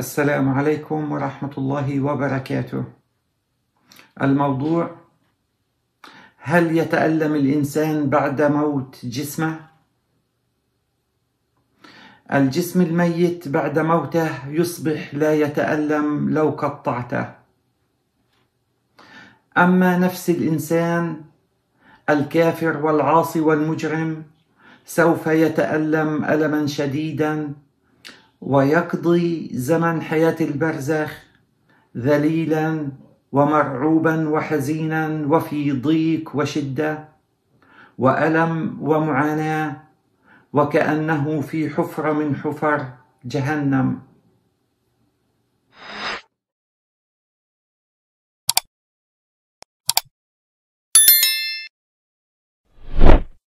السلام عليكم ورحمة الله وبركاته. الموضوع هل يتألم الإنسان بعد موت جسمه؟ الجسم الميت بعد موته يصبح لا يتألم لو قطعته. أما نفس الإنسان الكافر والعاصي والمجرم سوف يتألم ألما شديدا ويقضي زمن حياة البرزخ ذليلا ومرعوبا وحزينا وفي ضيق وشدة وألم ومعاناة وكأنه في حفرة من حفر جهنم